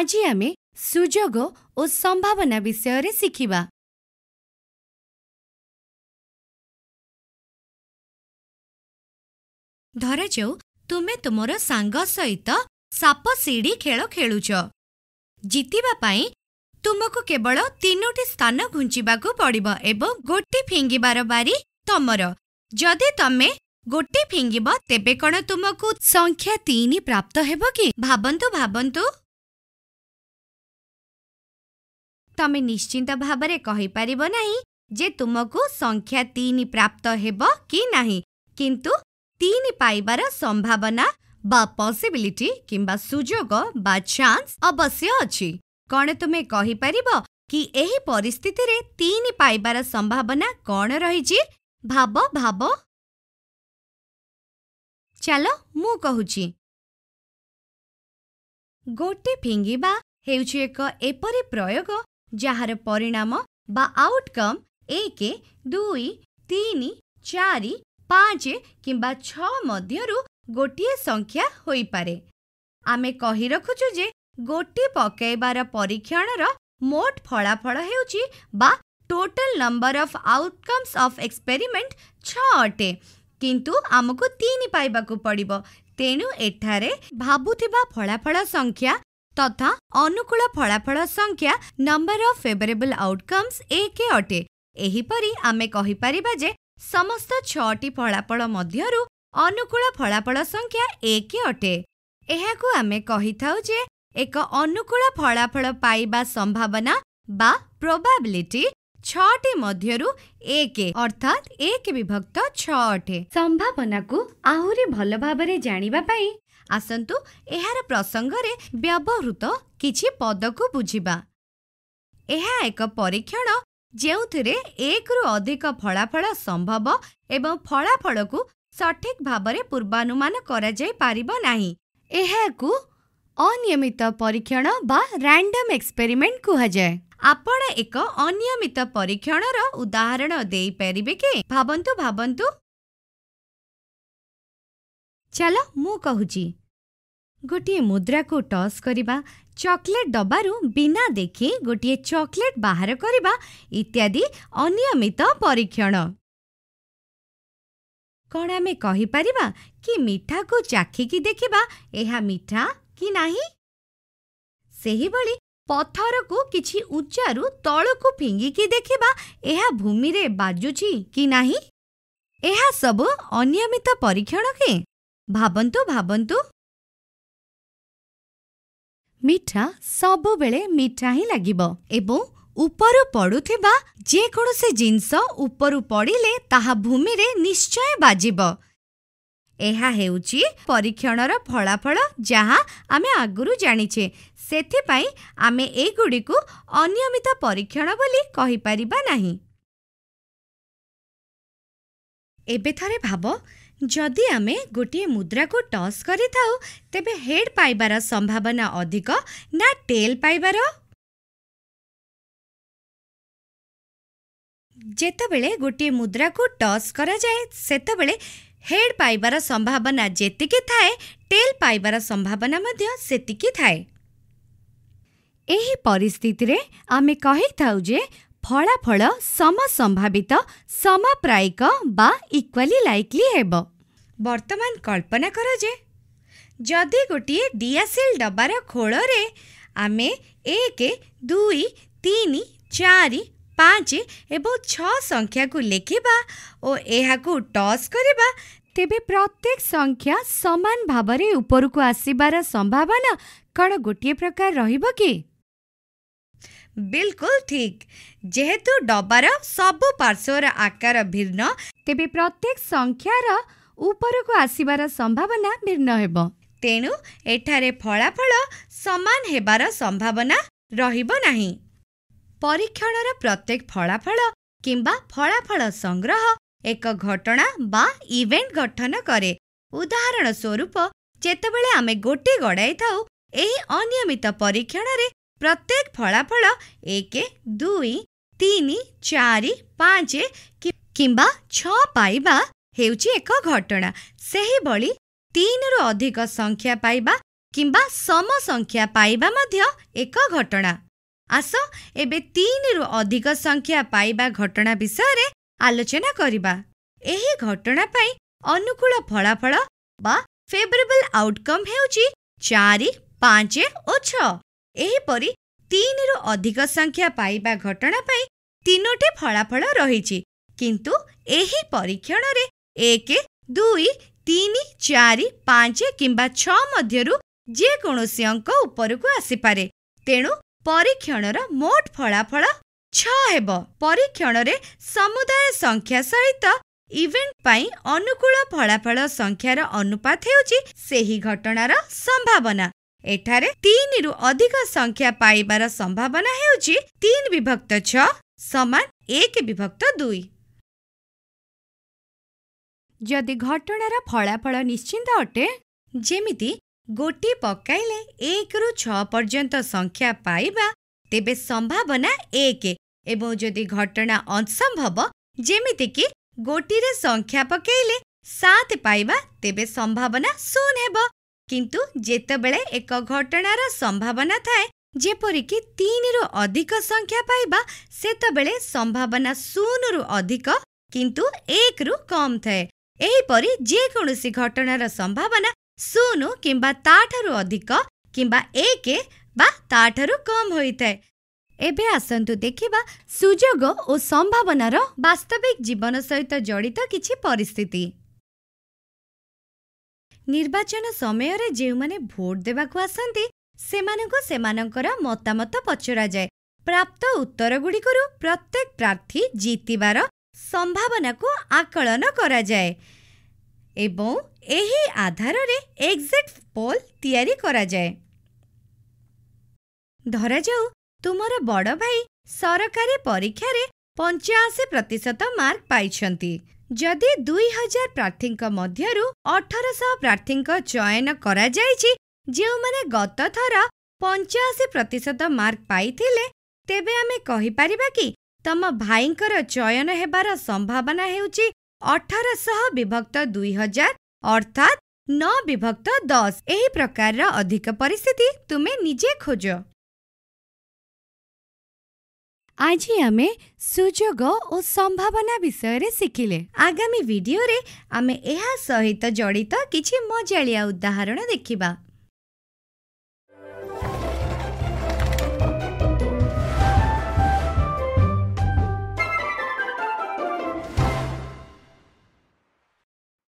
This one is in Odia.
ଆଜି ଆମେ ସୁଯୋଗ ଓ ସମ୍ଭାବନା ବିଷୟରେ ଶିଖିବା ଧରାଯାଉ ତୁମେ ତୁମର ସାଙ୍ଗ ସହିତ ସାପ ସିଡ଼ି ଖେଳ ଖେଳୁଛ ଜିତିବା ପାଇଁ ତୁମକୁ କେବଳ ତିନୋଟି ସ୍ଥାନ ଘୁଞ୍ଚିବାକୁ ପଡ଼ିବ ଏବଂ ଗୋଟି ଫିଙ୍ଗିବାର ବାରି ତମର ଯଦି ତମେ ଗୋଟି ଫିଙ୍ଗିବ ତେବେ କ'ଣ ତୁମକୁ ସଂଖ୍ୟା ତିନି ପ୍ରାପ୍ତ ହେବ କି ଭାବନ୍ତୁ ଭାବନ୍ତୁ ତମେ ନିଶ୍ଚିନ୍ତ ଭାବରେ କହିପାରିବ ନାହିଁ ଯେ ତୁମକୁ ସଂଖ୍ୟା ତିନି ପ୍ରାପ୍ତ ହେବ କି ନାହିଁ କିନ୍ତୁ ତିନି ପାଇବାର ସମ୍ଭାବନା ବା ପସିବିଲିଟି କିମ୍ବା ସୁଯୋଗ ବା ଚାନ୍ସ ଅବଶ୍ୟ ଅଛି କ'ଣ ତୁମେ କହିପାରିବ କି ଏହି ପରିସ୍ଥିତିରେ ତିନି ପାଇବାର ସମ୍ଭାବନା କ'ଣ ରହିଛି ଭାବ ଭାବ ଚାଲ ମୁଁ କହୁଛି ଗୋଟେ ଫିଙ୍ଗିବା ହେଉଛି ଏକ ଏପରି ପ୍ରୟୋଗ ଯାହାର ପରିଣାମ ବା ଆଉଟକମ୍ ଏକ ଦୁଇ ତିନି ଚାରି ପାଞ୍ଚ କିମ୍ବା ଛଅ ମଧ୍ୟରୁ ଗୋଟିଏ ସଂଖ୍ୟା ହୋଇପାରେ ଆମେ କହି ରଖୁଛୁ ଯେ ଗୋଟି ପକାଇବାର ପରୀକ୍ଷଣର ମୋଟ ଫଳାଫଳ ହେଉଛି ବା total number of outcomes of experiment ଛଅ ଅଟେ କିନ୍ତୁ ଆମକୁ ତିନି ପାଇବାକୁ ପଡ଼ିବ ତେଣୁ ଏଠାରେ ଭାବୁଥିବା ଫଳାଫଳ ସଂଖ୍ୟା ତଥା ଅନୁକୂଳ ଫଳାଫଳ ସଂଖ୍ୟା ନମ୍ବର ଅଫ୍ ଫେଭରେବଲ୍ ଆଉଟକମ୍ସ ଏକ ଅଟେ ଏହିପରି ଆମେ କହିପାରିବା ଯେ ସମସ୍ତ ଛଅଟି ଫଳାଫଳ ମଧ୍ୟରୁ ଅନୁକୂଳ ଫଳାଫଳ ସଂଖ୍ୟା ଏକ ଅଟେ ଏହାକୁ ଆମେ କହିଥାଉ ଯେ ଏକ ଅନୁକୂଳ ଫଳାଫଳ ପାଇବା ସମ୍ଭାବନା ବା ପ୍ରୋବାବିଲିଟି ଛଅଟି ମଧ୍ୟରୁ ଏକ ଅର୍ଥାତ୍ ଏକ ବିଭକ୍ତ ଛଅ ଅଟେ ସମ୍ଭାବନାକୁ ଆହୁରି ଭଲ ଭାବରେ ଜାଣିବା ପାଇଁ ଆସନ୍ତୁ ଏହାର ପ୍ରସଙ୍ଗରେ ବ୍ୟବହୃତ କିଛି ପଦକୁ ବୁଝିବା ଏହା ଏକ ପରୀକ୍ଷଣ ଯେଉଁଥିରେ ଏକରୁ ଅଧିକ ଫଳାଫଳ ସମ୍ଭବ ଏବଂ ଫଳାଫଳକୁ ସଠିକ୍ ଭାବରେ ପୂର୍ବାନୁମାନ କରାଯାଇପାରିବ ନାହିଁ ଏହାକୁ ଅନିୟମିତ ପରୀକ୍ଷଣ ବା ରାଣ୍ଡମ୍ ଏକ୍ସପେରିମେଣ୍ଟ କୁହାଯାଏ ଆପଣ ଏକ ଅନିୟମିତ ପରୀକ୍ଷଣର ଉଦାହରଣ ଦେଇପାରିବେ କି ଭାବନ୍ତୁ ଭାବନ୍ତୁ ଚାଲ ମୁଁ କହୁଛି ଗୋଟିଏ ମୁଦ୍ରାକୁ ଟସ୍ କରିବା ଚକୋଲେଟ୍ ଡବାରୁ ବିନା ଦେଖି ଗୋଟିଏ ଚକୋଲେଟ୍ ବାହାର କରିବା ଇତ୍ୟାଦି ଅନିୟମିତ ପରୀକ୍ଷଣ କ'ଣ ଆମେ କହିପାରିବା କି ମିଠାକୁ ଚାଖିକି ଦେଖିବା ଏହା ମିଠା କି ନାହିଁ ସେହିଭଳି ପଥରକୁ କିଛି ଉଚ୍ଚାରୁ ତଳକୁ ଫିଙ୍ଗିକି ଦେଖିବା ଏହା ଭୂମିରେ ବାଜୁଛି କି ନାହିଁ ଏହା ସବୁ ଅନିୟମିତ ପରୀକ୍ଷଣ କି ଭାବନ୍ତୁ ଭାବନ୍ତୁ ମିଠା ସବୁବେଳେ ମିଠା ହିଁ ଲାଗିବ ଏବଂ ଉପରୁ ପଡ଼ୁଥିବା ଯେକୌଣସି ଜିନିଷ ଉପରୁ ପଡ଼ିଲେ ତାହା ଭୂମିରେ ନିଶ୍ଚୟ ବାଜିବ ଏହା ହେଉଛି ପରୀକ୍ଷଣର ଫଳାଫଳ ଯାହା ଆମେ ଆଗରୁ ଜାଣିଛେ ସେଥିପାଇଁ ଆମେ ଏଗୁଡ଼ିକୁ ଅନିୟମିତ ପରୀକ୍ଷଣ ବୋଲି କହିପାରିବା ନାହିଁ ଏବେ ଥରେ ଭାବ ଯଦି ଆମେ ଗୋଟିଏ ମୁଦ୍ରାକୁ ଟସ୍ କରିଥାଉ ତେବେ ହେଡ୍ ପାଇବାର ସମ୍ଭାବନା ଅଧିକ ନା ଟେଲ୍ ପାଇବାର ଯେତେବେଳେ ଗୋଟିଏ ମୁଦ୍ରାକୁ ଟସ୍ କରାଯାଏ ସେତେବେଳେ ହେଡ୍ ପାଇବାର ସମ୍ଭାବନା ଯେତିକି ଥାଏ ଟେଲ୍ ପାଇବାର ସମ୍ଭାବନା ମଧ୍ୟ ସେତିକି ଥାଏ ଏହି ପରିସ୍ଥିତିରେ ଆମେ କହିଥାଉ ଯେ ଫଳାଫଳ ସମସମ୍ଭାବିତ ସମପ୍ରାୟିକ ବା ଇକ୍ୱାଲି ଲାଇକ୍ଲି ହେବ ବର୍ତ୍ତମାନ କଳ୍ପନା କର ଯେ ଯଦି ଗୋଟିଏ ଡିଆସିଲ୍ ଡବାର ଖୋଳରେ ଆମେ ଏକ ଦୁଇ ତିନି ଚାରି ପାଞ୍ଚ ଏବଂ ଛଅ ସଂଖ୍ୟାକୁ ଲେଖିବା ଓ ଏହାକୁ ଟସ୍ କରିବା ତେବେ ପ୍ରତ୍ୟେକ ସଂଖ୍ୟା ସମାନ ଭାବରେ ଉପରକୁ ଆସିବାର ସମ୍ଭାବନା କ'ଣ ଗୋଟିଏ ପ୍ରକାର ରହିବ କି ବିଲକୁଲ ଠିକ୍ ଯେହେତୁ ଡବାର ସବୁ ପାର୍ଶ୍ୱର ଆକାର ଭିନ୍ନ ତେବେ ପ୍ରତ୍ୟେକ ସଂଖ୍ୟାର ଉପରକୁ ଆସିବାର ସମ୍ଭାବନା ଭିନ୍ନ ହେବ ତେଣୁ ଏଠାରେ ଫଳାଫଳ ସମାନ ହେବାର ସମ୍ଭାବନା ରହିବ ନାହିଁ ପରୀକ୍ଷଣର ପ୍ରତ୍ୟେକ ଫଳାଫଳ କିମ୍ବା ଫଳାଫଳ ସଂଗ୍ରହ ଏକ ଘଟଣା ବା ଇଭେଣ୍ଟ ଗଠନ କରେ ଉଦାହରଣ ସ୍ୱରୂପ ଯେତେବେଳେ ଆମେ ଗୋଟିଏ ଗଡ଼ାଇଥାଉ ଏହି ଅନିୟମିତ ପରୀକ୍ଷଣରେ ପ୍ରତ୍ୟେକ ଫଳାଫଳ ଏକ ଦୁଇ ତିନି ଚାରି ପାଞ୍ଚ କିମ୍ବା ଛଅ ପାଇବା ହେଉଛି ଏକ ଘଟଣା ସେହିଭଳି ତିନିରୁ ଅଧିକ ସଂଖ୍ୟା ପାଇବା କିମ୍ବା ସମ ସଂଖ୍ୟା ପାଇବା ମଧ୍ୟ ଏକ ଘଟଣା ଆସ ଏବେ ତିନିରୁ ଅଧିକ ସଂଖ୍ୟା ପାଇବା ଘଟଣା ବିଷୟରେ ଆଲୋଚନା କରିବା ଏହି ଘଟଣା ପାଇଁ ଅନୁକୂଳ ଫଳାଫଳ ବା ଫେଭରେବଲ୍ ଆଉଟକମ୍ ହେଉଛି ଚାରି ପାଞ୍ଚ ଓ ଛଅ ଏହିପରି ତିନିରୁ ଅଧିକ ସଂଖ୍ୟା ପାଇବା ଘଟଣା ପାଇଁ ତିନୋଟି ଫଳାଫଳ ରହିଛି କିନ୍ତୁ ଏହି ପରୀକ୍ଷଣରେ ଏକ ଦୁଇ ତିନି ଚାରି ପାଞ୍ଚ କିମ୍ବା ଛଅ ମଧ୍ୟରୁ ଯେକୌଣସି ଅଙ୍କ ଉପରକୁ ଆସିପାରେ ତେଣୁ ପରୀକ୍ଷଣର ମୋଟ ଫଳାଫଳ ଛଅ ହେବ ପରୀକ୍ଷଣରେ ସମୁଦାୟ ସଂଖ୍ୟା ସହିତ ଇଭେଣ୍ଟ ପାଇଁ ଅନୁକୂଳ ଫଳାଫଳ ସଂଖ୍ୟାର ଅନୁପାତ ହେଉଛି ସେହି ଘଟଣାର ସମ୍ଭାବନା ଏଠାରେ ତିନିରୁ ଅଧିକ ସଂଖ୍ୟା ପାଇବାର ସମ୍ଭାବନା ହେଉଛି ତିନି ବିଭକ୍ତ ଛ ସମାନ ଏକ ବିଭକ୍ତ ଦୁଇ ଯଦି ଘଟଣାର ଫଳାଫଳ ନିଶ୍ଚିନ୍ତ ଅଟେ ଯେମିତି ଗୋଟିଏ ପକାଇଲେ ଏକରୁ ଛଅ ପର୍ଯ୍ୟନ୍ତ ସଂଖ୍ୟା ପାଇବା ତେବେ ସମ୍ଭାବନା ଏକ ଏବଂ ଯଦି ଘଟଣା ଅସମ୍ଭବ ଯେମିତିକି ଗୋଟିରେ ସଂଖ୍ୟା ପକେଇଲେ ସାତ ପାଇବା ତେବେ ସମ୍ଭାବନା ଶୂନ ହେବ କିନ୍ତୁ ଯେତେବେଳେ ଏକ ଘଟଣାର ସମ୍ଭାବନା ଥାଏ ଯେପରିକି ତିନିରୁ ଅଧିକ ସଂଖ୍ୟା ପାଇବା ସେତେବେଳେ ସମ୍ଭାବନା ଶୂନରୁ ଅଧିକ କିନ୍ତୁ ଏକରୁ କମ୍ ଥାଏ ଏହିପରି ଯେକୌଣସି ଘଟଣାର ସମ୍ଭାବନା ଶୂନ କିମ୍ବା ତାଠାରୁ ଅଧିକ କିମ୍ବା ଏକ ବା ତାଠାରୁ କମ୍ ହୋଇଥାଏ ଏବେ ଆସନ୍ତୁ ଦେଖିବା ସୁଯୋଗ ଓ ସମ୍ଭାବନାର ବାସ୍ତବିକ ଜୀବନ ସହିତ ଜଡ଼ିତ କିଛି ପରିସ୍ଥିତି ନିର୍ବାଚନ ସମୟରେ ଯେଉଁମାନେ ଭୋଟ ଦେବାକୁ ଆସନ୍ତି ସେମାନଙ୍କୁ ସେମାନଙ୍କର ମତାମତ ପଚରାଯାଏ ପ୍ରାପ୍ତ ଉତ୍ତରଗୁଡ଼ିକରୁ ପ୍ରତ୍ୟେକ ପ୍ରାର୍ଥୀ ଜିତିବାର ସମ୍ଭାବନାକୁ ଆକଳନ କରାଯାଏ ଏବଂ ଏହି ଆଧାରରେ ଏକ୍ଜାକ୍ଟ ପୋଲ ତିଆରି କରାଯାଏ ଧରାଯାଉ ତୁମର ବଡ଼ ଭାଇ ସରକାରୀ ପରୀକ୍ଷାରେ ପଞ୍ଚାଅଶୀ ପ୍ରତିଶତ ମାର୍କ ପାଇଛନ୍ତି ଯଦି ଦୁଇ ହଜାର ପ୍ରାର୍ଥୀଙ୍କ ମଧ୍ୟରୁ ଅଠରଶହ ପ୍ରାର୍ଥୀଙ୍କ ଚୟନ କରାଯାଇଛି ଯେଉଁମାନେ ଗତ ଥର ପଞ୍ଚାଅଶୀ ପ୍ରତିଶତ ମାର୍କ ପାଇଥିଲେ ତେବେ ଆମେ କହିପାରିବା କି ତମ ଭାଇଙ୍କର ଚୟନ ହେବାର ସମ୍ଭାବନା ହେଉଛି ଅଠରଶହ ବିଭକ୍ତ ଦୁଇ ହଜାର ଅର୍ଥାତ୍ ନଅ ବିଭକ୍ତ ଦଶ ଏହି ପ୍ରକାରର ଅଧିକ ପରିସ୍ଥିତି ତୁମେ ନିଜେ ଖୋଜ ଆଜି ଆମେ ସୁଯୋଗ ଓ ସମ୍ଭାବନା ବିଷୟରେ ଶିଖିଲେ ଆଗାମୀ ଭିଡ଼ିଓରେ ଆମେ ଏହା ସହିତ ଜଡ଼ିତ କିଛି ମଜାଳିଆ ଉଦାହରଣ ଦେଖିବା